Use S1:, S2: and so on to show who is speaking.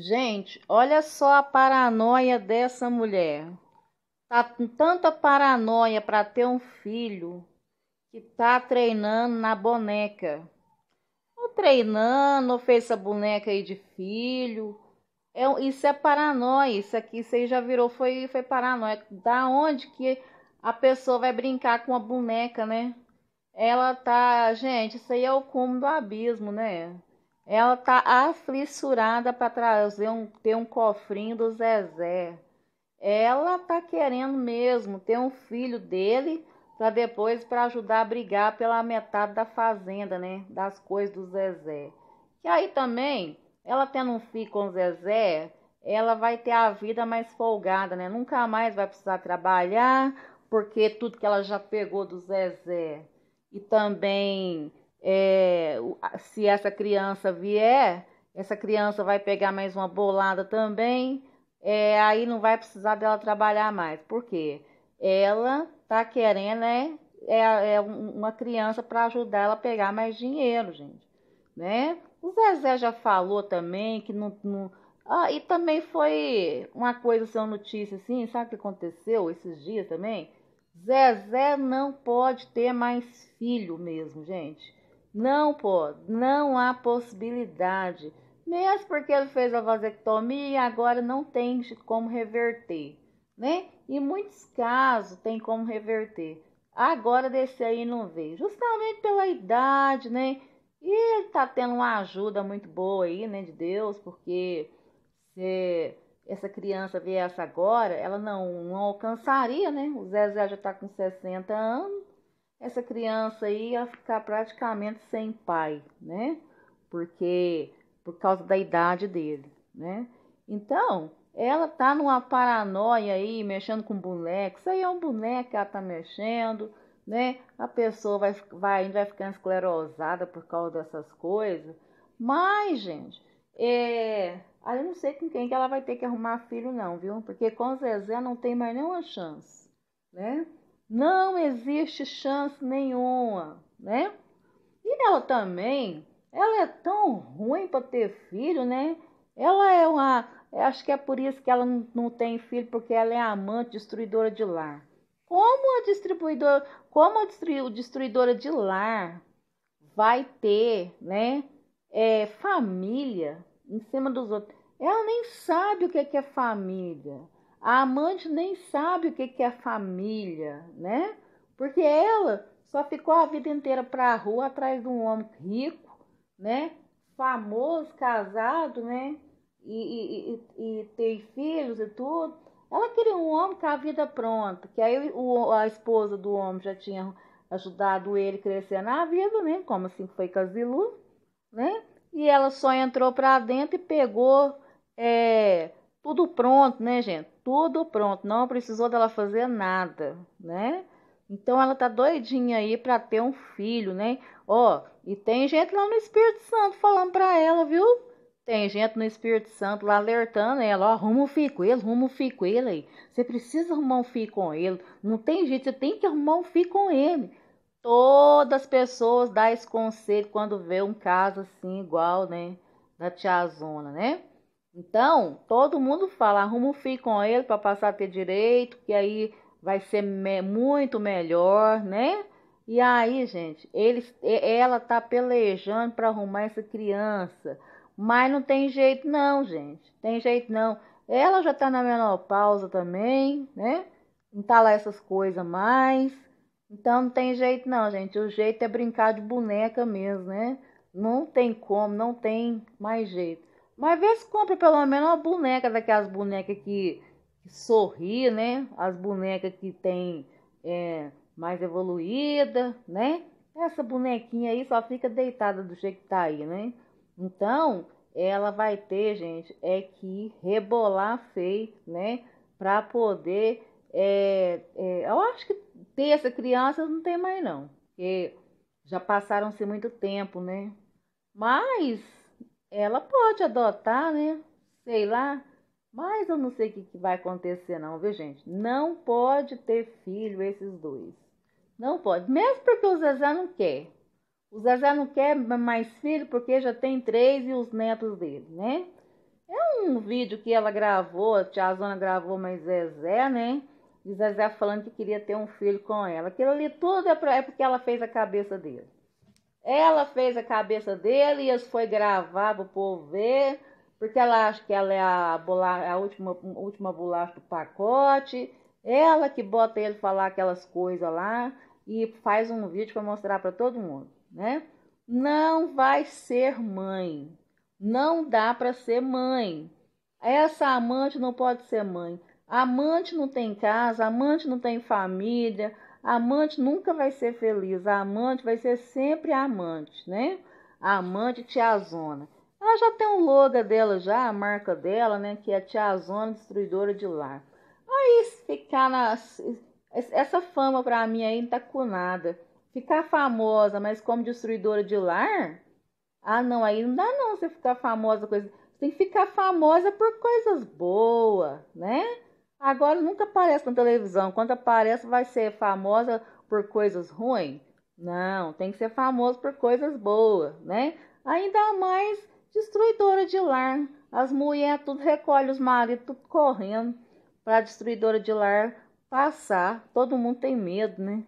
S1: Gente, olha só a paranoia dessa mulher. Tá com tanta paranoia para ter um filho que tá treinando na boneca. Ou treinando, ou fez essa boneca aí de filho. É, isso é paranoia. Isso aqui você já virou, foi, foi paranoia. Da onde que a pessoa vai brincar com a boneca, né? Ela tá, gente, isso aí é o cúmulo do abismo, né? Ela tá aflissurada para trazer um, ter um cofrinho do Zezé. Ela tá querendo mesmo ter um filho dele para depois para ajudar a brigar pela metade da fazenda, né? Das coisas do Zezé. Que aí também, ela tendo um filho com o Zezé, ela vai ter a vida mais folgada, né? Nunca mais vai precisar trabalhar, porque tudo que ela já pegou do Zezé e também é, se essa criança vier, essa criança vai pegar mais uma bolada também, é, aí não vai precisar dela trabalhar mais. Por quê? Ela tá querendo né? é, é uma criança para ajudar ela a pegar mais dinheiro, gente. Né? O Zezé já falou também que não. não... Ah, e também foi uma coisa, são assim, notícia assim, sabe o que aconteceu esses dias também? Zezé não pode ter mais filho mesmo, gente. Não, pô, não há possibilidade. Mesmo porque ele fez a vasectomia e agora não tem como reverter, né? Em muitos casos tem como reverter. Agora desse aí não vê, justamente pela idade, né? E ele tá tendo uma ajuda muito boa aí, né, de Deus, porque se essa criança viesse agora, ela não, não alcançaria, né? O Zezé já tá com 60 anos essa criança aí ia ficar praticamente sem pai, né? Porque por causa da idade dele, né? Então, ela tá numa paranoia aí, mexendo com boneco. Isso aí é um boneco que ela tá mexendo, né? A pessoa vai, vai, vai ficando esclerosada por causa dessas coisas. Mas, gente, é... aí eu não sei com quem que ela vai ter que arrumar filho, não, viu? Porque com Zezé não tem mais nenhuma chance, né? Não existe chance nenhuma, né? E ela também, ela é tão ruim para ter filho, né? Ela é uma, acho que é por isso que ela não, não tem filho, porque ela é amante, destruidora de lar. Como a distribuidora, como a destruidora de lar vai ter, né, é, família em cima dos outros? Ela nem sabe o que é, é família. A amante nem sabe o que, é família, né? Porque ela só ficou a vida inteira para a rua atrás de um homem rico, né? Famoso, casado, né? E, e, e, e tem filhos e tudo. Ela queria um homem com a vida pronta, que aí o, a esposa do homem já tinha ajudado ele a crescer na vida, né? Como assim foi Casilu, né? E ela só entrou para dentro e pegou é, tudo pronto, né, gente? tudo pronto, não precisou dela fazer nada, né? Então ela tá doidinha aí para ter um filho, né? Ó, e tem gente lá no Espírito Santo falando para ela, viu? Tem gente no Espírito Santo lá alertando ela, ó, arruma um filho com ele, arruma um filho com ele aí. Você precisa arrumar um filho com ele. Não tem jeito, você tem que arrumar um filho com ele. Todas as pessoas dão esse conselho quando vê um caso assim igual, né? Da tia Zona, né? Então, todo mundo fala, arruma um filho com ele para passar a ter direito, que aí vai ser me muito melhor, né? E aí, gente, ele, ela tá pelejando para arrumar essa criança. Mas não tem jeito não, gente. Tem jeito não. Ela já tá na menopausa também, né? Não tá lá essas coisas mais. Então não tem jeito não, gente. O jeito é brincar de boneca mesmo, né? Não tem como, não tem mais jeito. Mas vê se compra pelo menos uma boneca daquelas bonecas que, sorri, né? As bonecas que tem é, mais evoluída, né? Essa bonequinha aí só fica deitada do jeito que tá aí, né? Então, ela vai ter, gente, é que rebolar feio, né? Pra poder. É, é, eu acho que ter essa criança não tem mais, não. Porque já passaram-se muito tempo, né? Mas ela pode adotar, né? Sei lá. Mas eu não sei o que, que vai acontecer, não, viu, gente? Não pode ter filho esses dois. Não pode. Mesmo porque o Zezé não quer. O Zezé não quer mais filho porque já tem três e os netos dele, né? É um vídeo que ela gravou, a tia Zona gravou, mas Zezé, né? E Zezé falando que queria ter um filho com ela. Aquilo ali tudo é, é porque ela fez a cabeça dele. Ela fez a cabeça dele e foi gravar para o povo ver, porque ela acha que ela é a, bolacha, a última, última bolacha do pacote. Ela que bota ele falar aquelas coisas lá e faz um vídeo para mostrar para todo mundo, né? Não vai ser mãe. Não dá para ser mãe. Essa amante não pode ser mãe. Amante não tem casa, amante não tem família, a amante nunca vai ser feliz, a amante vai ser sempre a amante, né? A amante tiazona. Ela já tem um logo dela já, a marca dela, né? Que é tiazona destruidora de lar. Aí ficar na... Essa fama pra mim aí não tá com nada. Ficar famosa, mas como destruidora de lar? Ah, não, aí não dá não você ficar famosa. Coisa... Você tem que ficar famosa por coisas boas, né? Agora nunca aparece na televisão. Quando aparece, vai ser famosa por coisas ruins? Não, tem que ser famosa por coisas boas, né? Ainda mais destruidora de lar. As mulheres tudo recolhem os maridos tudo correndo para a destruidora de lar passar. Todo mundo tem medo, né?